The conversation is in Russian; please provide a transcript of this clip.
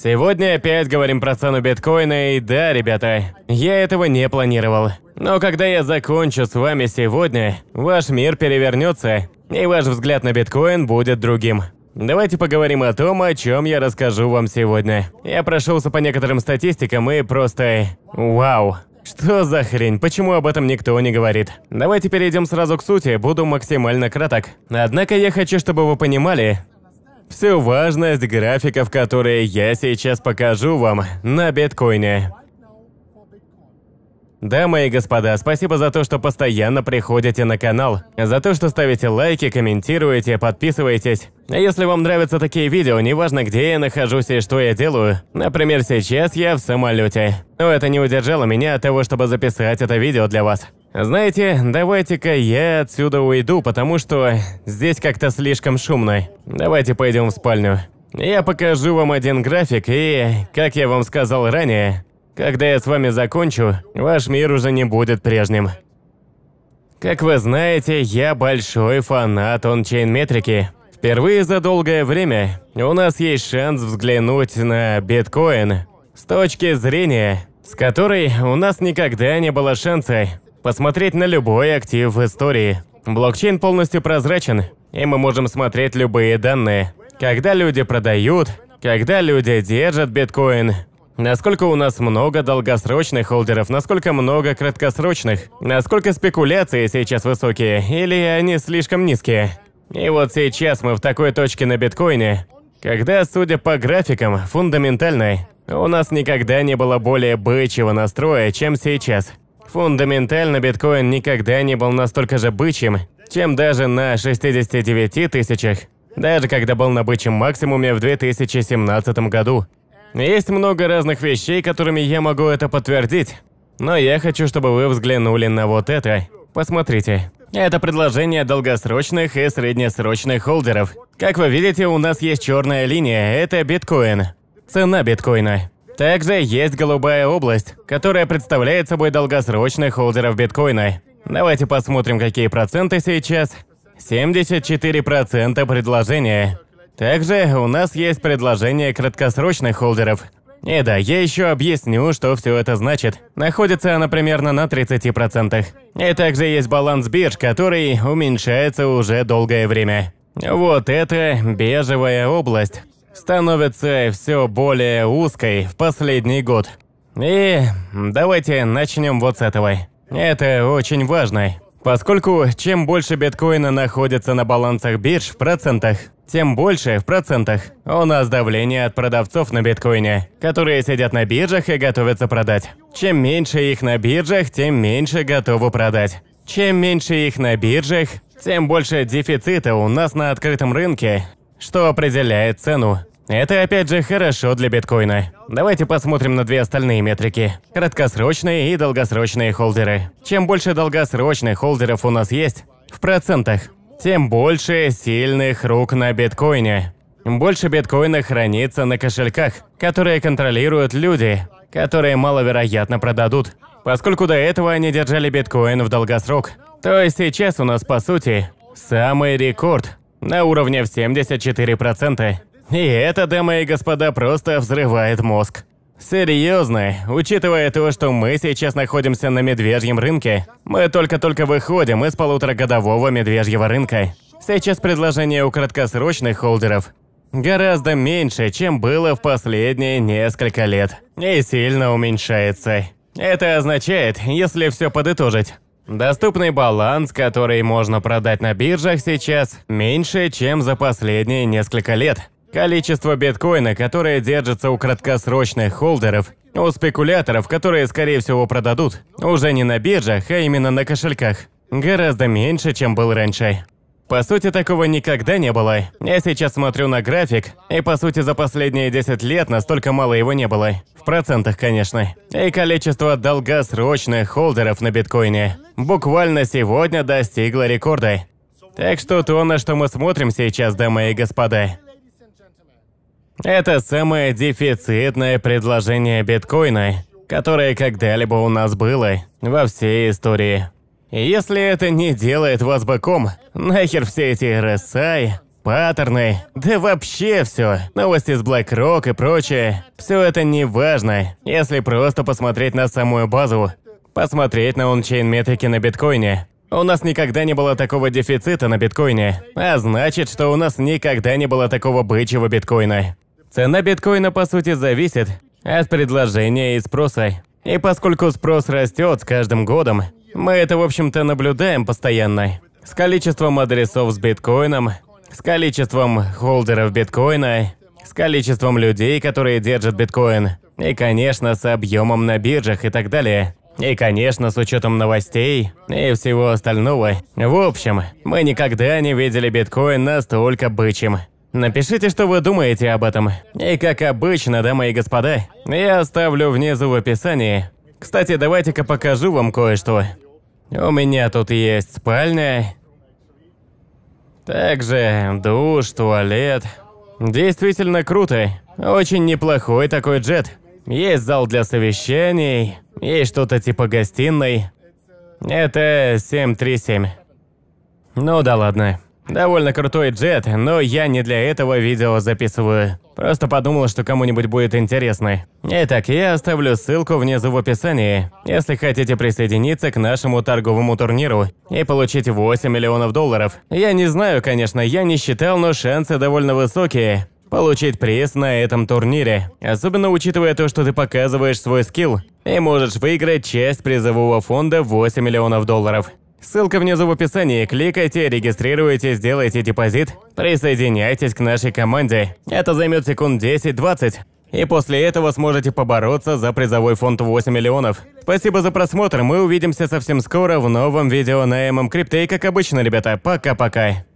Сегодня опять говорим про цену биткоина, и да, ребята, я этого не планировал. Но когда я закончу с вами сегодня, ваш мир перевернется, и ваш взгляд на биткоин будет другим. Давайте поговорим о том, о чем я расскажу вам сегодня. Я прошелся по некоторым статистикам и просто... Вау! Что за хрень? Почему об этом никто не говорит? Давайте перейдем сразу к сути, буду максимально краток. Однако я хочу, чтобы вы понимали, Всю важность графиков, которые я сейчас покажу вам на биткоине. Дамы и господа, спасибо за то, что постоянно приходите на канал, за то, что ставите лайки, комментируете, подписываетесь. Если вам нравятся такие видео, неважно где я нахожусь и что я делаю, например, сейчас я в самолете. Но это не удержало меня от того, чтобы записать это видео для вас. «Знаете, давайте-ка я отсюда уйду, потому что здесь как-то слишком шумно. Давайте пойдем в спальню. Я покажу вам один график, и, как я вам сказал ранее, когда я с вами закончу, ваш мир уже не будет прежним». Как вы знаете, я большой фанат ончейн-метрики. Впервые за долгое время у нас есть шанс взглянуть на биткоин с точки зрения, с которой у нас никогда не было шанса посмотреть на любой актив в истории. Блокчейн полностью прозрачен, и мы можем смотреть любые данные. Когда люди продают, когда люди держат биткоин, Насколько у нас много долгосрочных холдеров, насколько много краткосрочных, насколько спекуляции сейчас высокие или они слишком низкие. И вот сейчас мы в такой точке на биткоине, когда, судя по графикам, фундаментальной, у нас никогда не было более бычьего настроя, чем сейчас. Фундаментально биткоин никогда не был настолько же бычьим, чем даже на 69 тысячах, даже когда был на бычьем максимуме в 2017 году. Есть много разных вещей, которыми я могу это подтвердить, но я хочу, чтобы вы взглянули на вот это. Посмотрите. Это предложение долгосрочных и среднесрочных холдеров. Как вы видите, у нас есть черная линия – это биткоин. Цена биткоина. Также есть голубая область, которая представляет собой долгосрочных холдеров биткоина. Давайте посмотрим, какие проценты сейчас. 74% предложения. Также у нас есть предложение краткосрочных холдеров. И да, я еще объясню, что все это значит. Находится она примерно на 30%. И также есть баланс бирж, который уменьшается уже долгое время. Вот это бежевая область становится все более узкой в последний год. И давайте начнем вот с этого. Это очень важно, поскольку чем больше биткоина находится на балансах бирж в процентах, тем больше в процентах у нас давление от продавцов на биткоине, которые сидят на биржах и готовятся продать. Чем меньше их на биржах, тем меньше готовы продать. Чем меньше их на биржах, тем больше дефицита у нас на открытом рынке, что определяет цену. Это опять же хорошо для биткоина. Давайте посмотрим на две остальные метрики. Краткосрочные и долгосрочные холдеры. Чем больше долгосрочных холдеров у нас есть, в процентах, тем больше сильных рук на биткоине. Больше биткоина хранится на кошельках, которые контролируют люди, которые маловероятно продадут. Поскольку до этого они держали биткоин в долгосрок. То есть сейчас у нас, по сути, самый рекорд на уровне в 74%. И это, дамы и господа, просто взрывает мозг. Серьезно, учитывая то, что мы сейчас находимся на медвежьем рынке, мы только-только выходим из полуторагодового медвежьего рынка. Сейчас предложение у краткосрочных холдеров гораздо меньше, чем было в последние несколько лет, и сильно уменьшается. Это означает, если все подытожить, доступный баланс, который можно продать на биржах сейчас, меньше, чем за последние несколько лет. Количество биткоина, которое держится у краткосрочных холдеров, у спекуляторов, которые, скорее всего, продадут, уже не на биржах, а именно на кошельках, гораздо меньше, чем был раньше. По сути, такого никогда не было. Я сейчас смотрю на график, и по сути за последние 10 лет настолько мало его не было. В процентах, конечно. И количество долгосрочных холдеров на биткоине буквально сегодня достигло рекорда. Так что то, на что мы смотрим сейчас, дамы и господа, это самое дефицитное предложение биткоина, которое когда-либо у нас было во всей истории. Если это не делает вас быком, нахер все эти RSI, паттерны, да вообще все, новости с BlackRock и прочее, все это не важно, если просто посмотреть на самую базу, посмотреть на ончейн метрики на биткоине. У нас никогда не было такого дефицита на биткоине, а значит, что у нас никогда не было такого бычьего биткоина. Цена биткоина по сути зависит от предложения и спроса. И поскольку спрос растет с каждым годом, мы это в общем-то наблюдаем постоянно. С количеством адресов с биткоином, с количеством холдеров биткоина, с количеством людей, которые держат биткоин, и, конечно, с объемом на биржах и так далее. И, конечно, с учетом новостей и всего остального. В общем, мы никогда не видели биткоин настолько бычим. Напишите, что вы думаете об этом. И как обычно, дамы и господа, я оставлю внизу в описании. Кстати, давайте-ка покажу вам кое-что. У меня тут есть спальня. Также душ, туалет. Действительно круто. Очень неплохой такой джет. Есть зал для совещаний, есть что-то типа гостиной. Это 737. Ну да ладно. Довольно крутой джет, но я не для этого видео записываю. Просто подумал, что кому-нибудь будет интересно. Итак, я оставлю ссылку внизу в описании, если хотите присоединиться к нашему торговому турниру и получить 8 миллионов долларов. Я не знаю, конечно, я не считал, но шансы довольно высокие получить приз на этом турнире. Особенно учитывая то, что ты показываешь свой скилл и можешь выиграть часть призового фонда 8 миллионов долларов. Ссылка внизу в описании. Кликайте, регистрируйтесь, делайте депозит, присоединяйтесь к нашей команде. Это займет секунд 10-20. И после этого сможете побороться за призовой фонд 8 миллионов. Спасибо за просмотр, мы увидимся совсем скоро в новом видео на ММ Крипте. И как обычно, ребята, пока-пока.